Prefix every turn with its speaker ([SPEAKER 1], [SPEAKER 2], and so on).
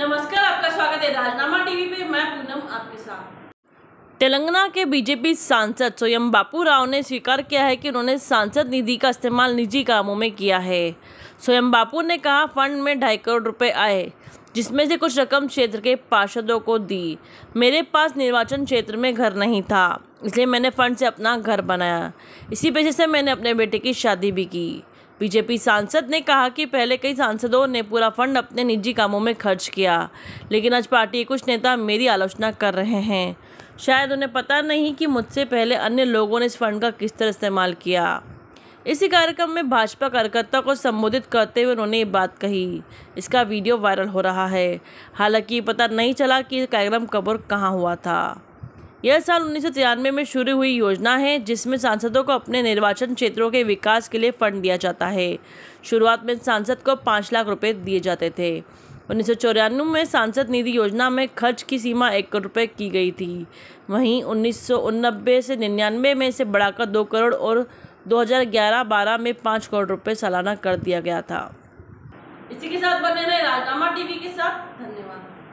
[SPEAKER 1] नमस्कार आपका स्वागत है राजनामा टीवी पे मैं पूनम आपके साथ
[SPEAKER 2] तेलंगाना के बीजेपी सांसद स्वयं बापू राव ने स्वीकार किया है कि उन्होंने सांसद निधि का इस्तेमाल निजी कामों में किया है स्वयं बापू ने कहा फंड में ढाई करोड़ रुपए आए जिसमें से कुछ रकम क्षेत्र के पार्षदों को दी मेरे पास निर्वाचन क्षेत्र में घर नहीं था इसलिए मैंने फंड से अपना घर बनाया इसी वजह से मैंने अपने बेटे की शादी भी की बीजेपी सांसद ने कहा कि पहले कई सांसदों ने पूरा फंड अपने निजी कामों में खर्च किया लेकिन आज पार्टी के कुछ नेता मेरी आलोचना कर रहे हैं शायद उन्हें पता नहीं कि मुझसे पहले अन्य लोगों ने इस फंड का किस तरह इस्तेमाल किया इसी कार्यक्रम में भाजपा कार्यकर्ता को संबोधित करते हुए उन्होंने ये बात कही इसका वीडियो वायरल हो रहा है हालांकि पता नहीं चला कि कार्यक्रम कब और कहाँ हुआ था यह साल उन्नीस में शुरू हुई योजना है जिसमें सांसदों को अपने निर्वाचन क्षेत्रों के विकास के लिए फंड दिया जाता है शुरुआत में सांसद को पाँच लाख रुपये दिए जाते थे उन्नीस में सांसद निधि योजना में खर्च की सीमा एक करोड़ रुपये की गई थी वहीं उन्नीस से निन्यानवे में इसे बढ़ाकर दो करोड़ और 2011-12 में पाँच करोड़ रुपये सालाना कर दिया गया था इसी के साथ बने रहे राजनामा टीवी के साथ
[SPEAKER 1] धन्यवाद